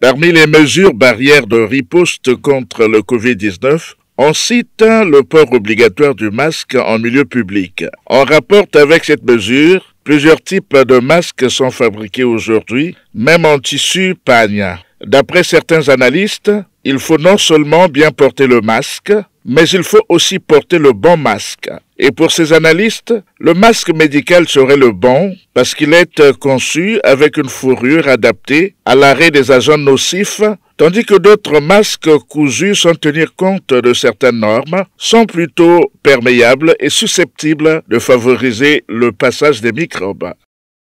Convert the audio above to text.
Parmi les mesures barrières de riposte contre le Covid-19, on cite le port obligatoire du masque en milieu public. En rapport avec cette mesure, plusieurs types de masques sont fabriqués aujourd'hui, même en tissu pagne. D'après certains analystes, il faut non seulement bien porter le masque, mais il faut aussi porter le bon masque et pour ces analystes, le masque médical serait le bon parce qu'il est euh, conçu avec une fourrure adaptée à l'arrêt des agents nocifs, tandis que d'autres masques cousus sans tenir compte de certaines normes sont plutôt perméables et susceptibles de favoriser le passage des microbes.